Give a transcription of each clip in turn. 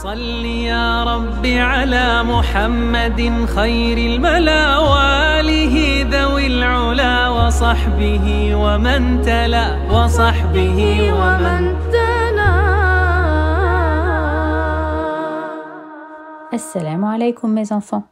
صل Assalamu alaikum mes enfants.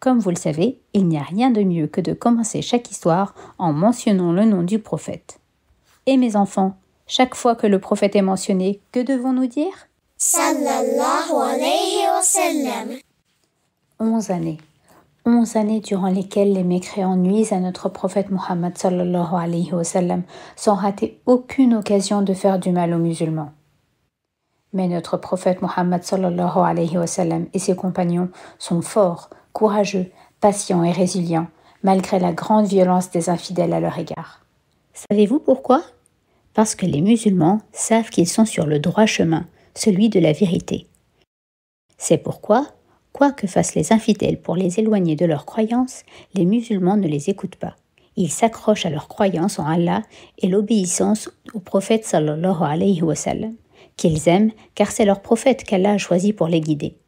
Comme vous le savez, il n'y a rien de mieux que de commencer chaque histoire en mentionnant le nom du prophète. Et mes enfants, chaque fois que le prophète est mentionné, que devons-nous dire 11 Onze années. Onze années durant lesquelles les mécréants nuisent à notre prophète Muhammad sallallahu alayhi wa sans rater aucune occasion de faire du mal aux musulmans. Mais notre prophète Mohammed sallallahu alayhi wa et ses compagnons sont forts, courageux, patients et résilients malgré la grande violence des infidèles à leur égard. Savez-vous pourquoi Parce que les musulmans savent qu'ils sont sur le droit chemin celui de la vérité. C'est pourquoi, quoi que fassent les infidèles pour les éloigner de leurs croyances, les musulmans ne les écoutent pas. Ils s'accrochent à leur croyance en Allah et l'obéissance au prophète sallallahu alayhi wa sallam, qu'ils aiment car c'est leur prophète qu'Allah a choisi pour les guider.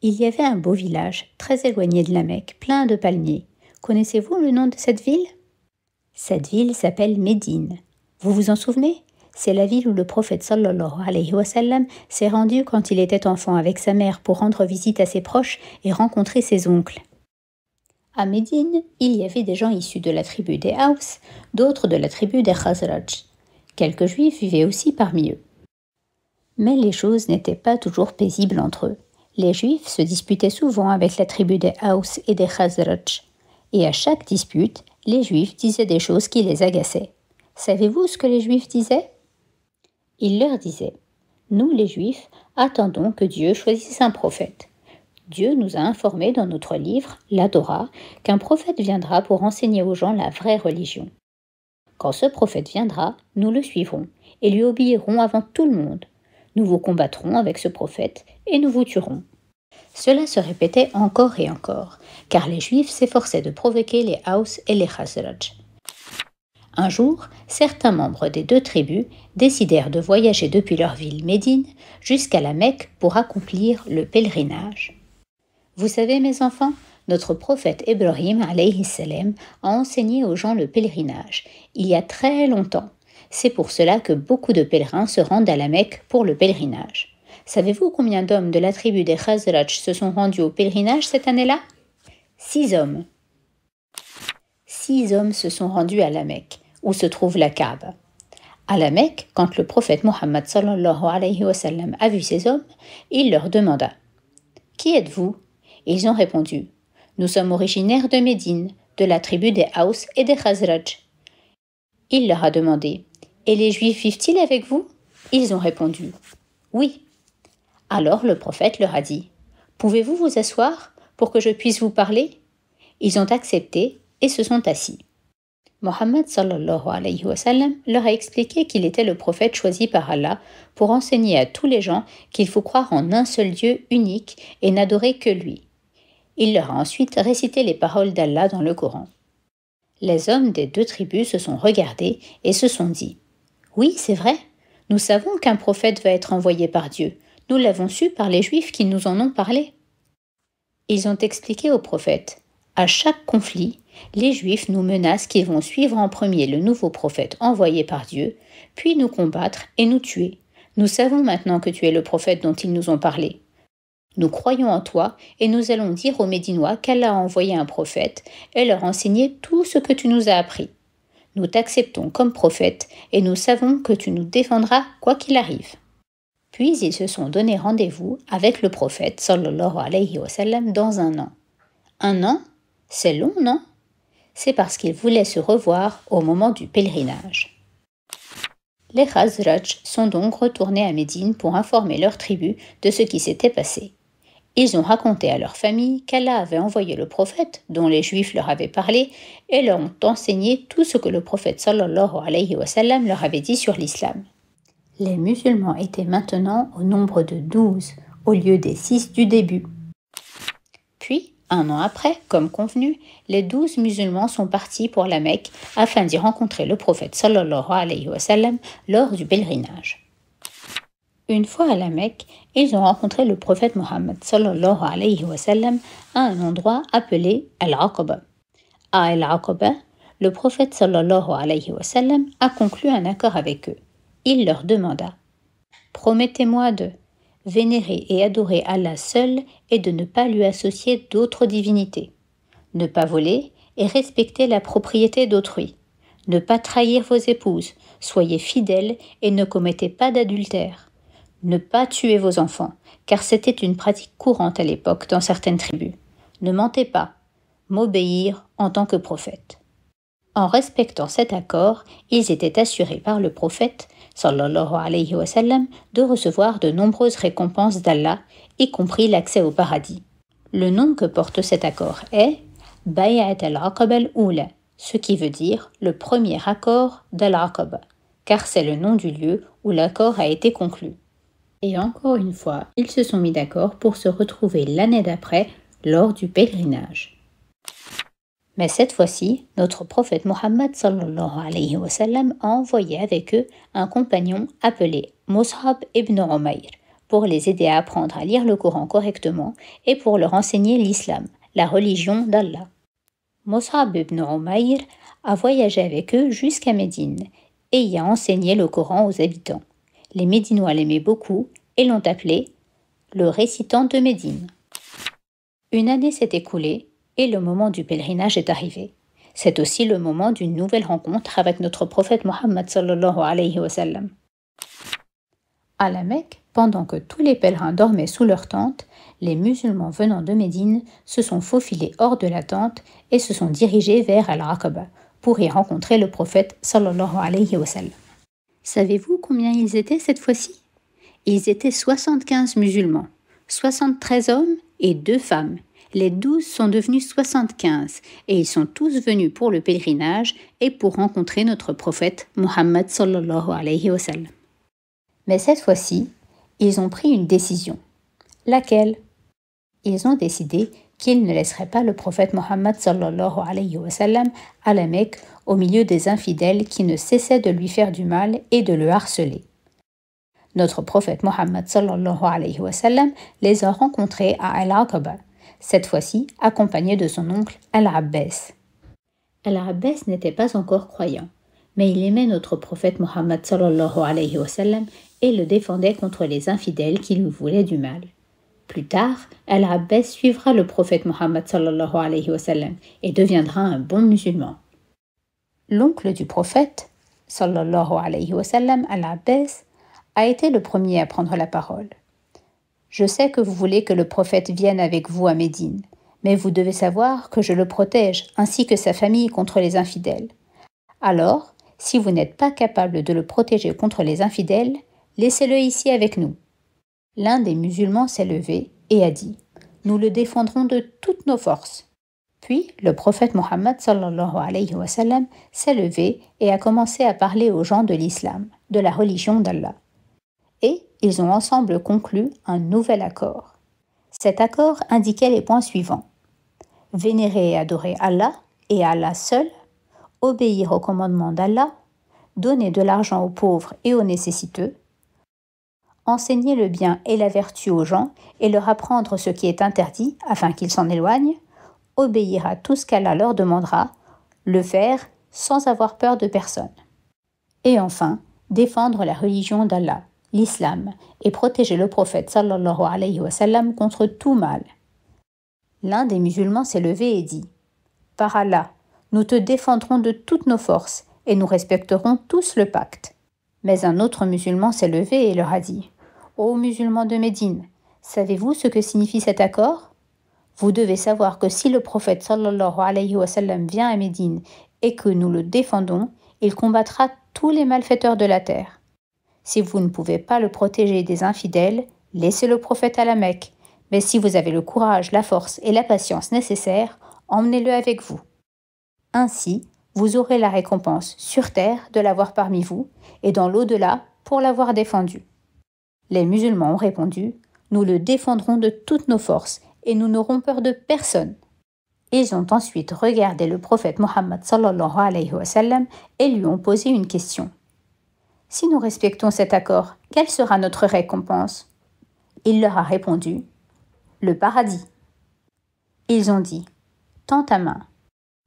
Il y avait un beau village, très éloigné de la Mecque, plein de palmiers. Connaissez-vous le nom de cette ville Cette ville s'appelle Médine. Vous vous en souvenez c'est la ville où le prophète sallallahu alayhi wa sallam s'est rendu quand il était enfant avec sa mère pour rendre visite à ses proches et rencontrer ses oncles. À Médine, il y avait des gens issus de la tribu des Haus, d'autres de la tribu des Khazraj. Quelques juifs vivaient aussi parmi eux. Mais les choses n'étaient pas toujours paisibles entre eux. Les juifs se disputaient souvent avec la tribu des Haus et des Khazraj. Et à chaque dispute, les juifs disaient des choses qui les agaçaient. Savez-vous ce que les juifs disaient il leur disait, Nous les Juifs attendons que Dieu choisisse un prophète. Dieu nous a informé dans notre livre, la qu'un prophète viendra pour enseigner aux gens la vraie religion. Quand ce prophète viendra, nous le suivrons et lui obéirons avant tout le monde. Nous vous combattrons avec ce prophète et nous vous tuerons. Cela se répétait encore et encore, car les Juifs s'efforçaient de provoquer les Haus et les un jour, certains membres des deux tribus décidèrent de voyager depuis leur ville Médine jusqu'à la Mecque pour accomplir le pèlerinage. Vous savez, mes enfants, notre prophète Ibrahim a enseigné aux gens le pèlerinage il y a très longtemps. C'est pour cela que beaucoup de pèlerins se rendent à la Mecque pour le pèlerinage. Savez-vous combien d'hommes de la tribu des Khazraj se sont rendus au pèlerinage cette année-là Six hommes. Six hommes se sont rendus à la Mecque où se trouve la cab À la Mecque, quand le prophète Mohammed alayhi a vu ces hommes, il leur demanda Qui êtes-vous Ils ont répondu Nous sommes originaires de Médine, de la tribu des Haus et des Khazraj. Il leur a demandé Et les Juifs vivent-ils avec vous Ils ont répondu Oui. Alors le prophète leur a dit Pouvez-vous vous asseoir pour que je puisse vous parler Ils ont accepté et se sont assis. Mohammed alayhi wa sallam leur a expliqué qu'il était le prophète choisi par Allah pour enseigner à tous les gens qu'il faut croire en un seul Dieu unique et n'adorer que lui. Il leur a ensuite récité les paroles d'Allah dans le Coran. Les hommes des deux tribus se sont regardés et se sont dit Oui, c'est vrai, nous savons qu'un prophète va être envoyé par Dieu. Nous l'avons su par les Juifs qui nous en ont parlé. Ils ont expliqué au prophète à chaque conflit, les Juifs nous menacent qu'ils vont suivre en premier le nouveau prophète envoyé par Dieu, puis nous combattre et nous tuer. Nous savons maintenant que tu es le prophète dont ils nous ont parlé. Nous croyons en toi et nous allons dire aux Médinois qu'Allah a envoyé un prophète et leur enseigner tout ce que tu nous as appris. Nous t'acceptons comme prophète et nous savons que tu nous défendras quoi qu'il arrive. Puis ils se sont donné rendez-vous avec le prophète dans un an. Un an c'est long, non C'est parce qu'ils voulaient se revoir au moment du pèlerinage. Les Khazraj sont donc retournés à Médine pour informer leur tribu de ce qui s'était passé. Ils ont raconté à leur famille qu'Allah avait envoyé le prophète dont les Juifs leur avaient parlé et leur ont enseigné tout ce que le prophète sallallahu alayhi wa sallam leur avait dit sur l'islam. Les musulmans étaient maintenant au nombre de douze au lieu des six du début. Puis, un an après, comme convenu, les douze musulmans sont partis pour la Mecque afin d'y rencontrer le prophète sallallahu alayhi wa sallam lors du pèlerinage. Une fois à la Mecque, ils ont rencontré le prophète Mohammed sallallahu alayhi wa sallam à un endroit appelé Al-Aqaba. À Al-Aqaba, le prophète sallallahu alayhi wa sallam a conclu un accord avec eux. Il leur demanda Promettez-moi de vénérer et adorer Allah seul et de ne pas lui associer d'autres divinités. Ne pas voler et respecter la propriété d'autrui. Ne pas trahir vos épouses, soyez fidèles et ne commettez pas d'adultère. Ne pas tuer vos enfants, car c'était une pratique courante à l'époque dans certaines tribus. Ne mentez pas, m'obéir en tant que prophète. En respectant cet accord, ils étaient assurés par le prophète sallallahu alayhi de recevoir de nombreuses récompenses d'Allah, y compris l'accès au paradis. Le nom que porte cet accord est Bay'at al-Aqab al-Oula, ce qui veut dire le premier accord dal aqaba car c'est le nom du lieu où l'accord a été conclu. Et encore une fois, ils se sont mis d'accord pour se retrouver l'année d'après lors du pèlerinage. Mais cette fois-ci, notre prophète Mohammed a envoyé avec eux un compagnon appelé Mus'ab ibn Umayr pour les aider à apprendre à lire le Coran correctement et pour leur enseigner l'islam, la religion d'Allah. Mus'ab ibn Umayr a voyagé avec eux jusqu'à Médine et y a enseigné le Coran aux habitants. Les Médinois l'aimaient beaucoup et l'ont appelé le récitant de Médine. Une année s'est écoulée et le moment du pèlerinage est arrivé. C'est aussi le moment d'une nouvelle rencontre avec notre prophète Mohammed sallallahu alayhi wa sallam. À la Mecque, pendant que tous les pèlerins dormaient sous leur tente, les musulmans venant de Médine se sont faufilés hors de la tente et se sont dirigés vers Al-Aqaba pour y rencontrer le prophète sallallahu alayhi wa sallam. Savez-vous combien ils étaient cette fois-ci Ils étaient 75 musulmans, 73 hommes et 2 femmes, les douze sont devenus 75 et ils sont tous venus pour le pèlerinage et pour rencontrer notre prophète Mohammed sallallahu alayhi wa sallam. Mais cette fois-ci, ils ont pris une décision. Laquelle Ils ont décidé qu'ils ne laisseraient pas le prophète Mohammed sallallahu alayhi wa sallam à la Mecque au milieu des infidèles qui ne cessaient de lui faire du mal et de le harceler. Notre prophète Mohammed sallallahu alayhi wa sallam les a rencontrés à Al-Aqaba cette fois-ci accompagné de son oncle Al-Abbès. Al-Abbès n'était pas encore croyant, mais il aimait notre prophète Mohammed alayhi wa et le défendait contre les infidèles qui lui voulaient du mal. Plus tard, Al-Abbès suivra le prophète Mohammed alayhi et deviendra un bon musulman. L'oncle du prophète, sallallahu alayhi wa sallam, Al-Abbès, a été le premier à prendre la parole. Je sais que vous voulez que le prophète vienne avec vous à Médine, mais vous devez savoir que je le protège ainsi que sa famille contre les infidèles. Alors, si vous n'êtes pas capable de le protéger contre les infidèles, laissez-le ici avec nous. L'un des musulmans s'est levé et a dit Nous le défendrons de toutes nos forces. Puis le prophète Mohammed s'est levé et a commencé à parler aux gens de l'islam, de la religion d'Allah et ils ont ensemble conclu un nouvel accord. Cet accord indiquait les points suivants. Vénérer et adorer Allah et Allah seul, obéir aux commandements d'Allah, donner de l'argent aux pauvres et aux nécessiteux, enseigner le bien et la vertu aux gens et leur apprendre ce qui est interdit afin qu'ils s'en éloignent, obéir à tout ce qu'Allah leur demandera, le faire sans avoir peur de personne. Et enfin, défendre la religion d'Allah, l'islam et protéger le prophète sallallahu alayhi wa sallam contre tout mal. L'un des musulmans s'est levé et dit Par Allah, nous te défendrons de toutes nos forces et nous respecterons tous le pacte. Mais un autre musulman s'est levé et leur a dit Ô musulmans de Médine, savez-vous ce que signifie cet accord Vous devez savoir que si le prophète sallallahu alayhi wa sallam vient à Médine et que nous le défendons, il combattra tous les malfaiteurs de la terre. Si vous ne pouvez pas le protéger des infidèles, laissez le prophète à la Mecque. Mais si vous avez le courage, la force et la patience nécessaires, emmenez-le avec vous. Ainsi, vous aurez la récompense sur terre de l'avoir parmi vous et dans l'au-delà pour l'avoir défendu. Les musulmans ont répondu Nous le défendrons de toutes nos forces et nous n'aurons peur de personne. Ils ont ensuite regardé le prophète Mohammed et lui ont posé une question. Si nous respectons cet accord, quelle sera notre récompense Il leur a répondu, le paradis. Ils ont dit, Tends ta main.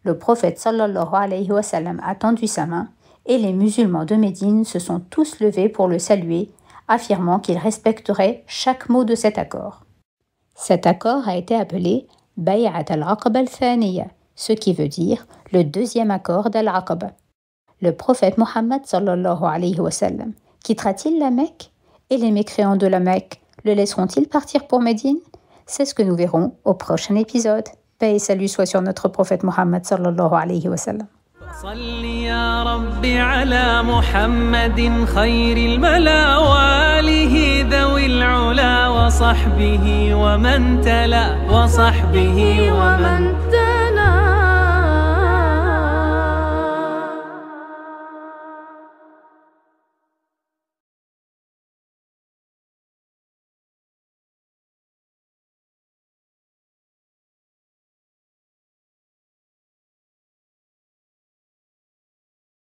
Le prophète sallallahu alayhi wa a tendu sa main et les musulmans de Médine se sont tous levés pour le saluer, affirmant qu'ils respecteraient chaque mot de cet accord. Cet accord a été appelé Bay'at al-Aqab al ce qui veut dire le deuxième accord d'Al-Aqaba le prophète Mohammed sallallahu alayhi wa quittera-t-il la Mecque Et les mécréants de la Mecque le laisseront-ils partir pour Médine C'est ce que nous verrons au prochain épisode. Paix et salut soit sur notre prophète Mohammed sallallahu alayhi wa